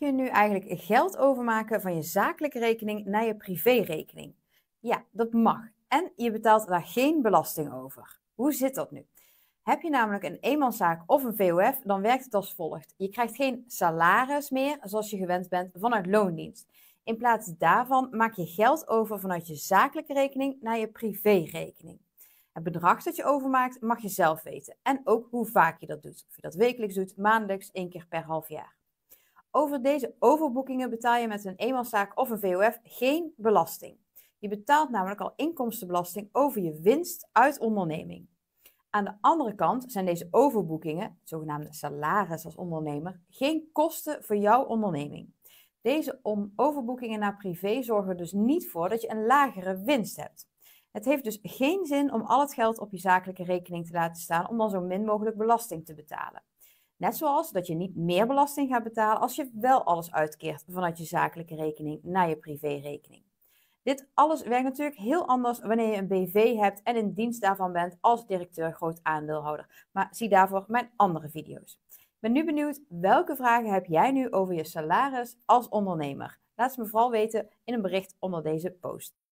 mag je nu eigenlijk geld overmaken van je zakelijke rekening naar je privérekening. Ja, dat mag. En je betaalt daar geen belasting over. Hoe zit dat nu? Heb je namelijk een eenmanszaak of een VOF, dan werkt het als volgt. Je krijgt geen salaris meer, zoals je gewend bent, vanuit loondienst. In plaats daarvan maak je geld over vanuit je zakelijke rekening naar je privérekening. Het bedrag dat je overmaakt mag je zelf weten en ook hoe vaak je dat doet. Of je dat wekelijks doet, maandelijks, één keer per half jaar. Over deze overboekingen betaal je met een eenmanszaak of een VOF geen belasting. Je betaalt namelijk al inkomstenbelasting over je winst uit onderneming. Aan de andere kant zijn deze overboekingen, zogenaamde salaris als ondernemer, geen kosten voor jouw onderneming. Deze overboekingen naar privé zorgen dus niet voor dat je een lagere winst hebt. Het heeft dus geen zin om al het geld op je zakelijke rekening te laten staan om dan zo min mogelijk belasting te betalen. Net zoals dat je niet meer belasting gaat betalen als je wel alles uitkeert vanuit je zakelijke rekening naar je privérekening. Dit alles werkt natuurlijk heel anders wanneer je een BV hebt en in dienst daarvan bent als directeur groot aandeelhouder. Maar zie daarvoor mijn andere video's. Ik ben nu benieuwd welke vragen heb jij nu over je salaris als ondernemer? Laat ze me vooral weten in een bericht onder deze post.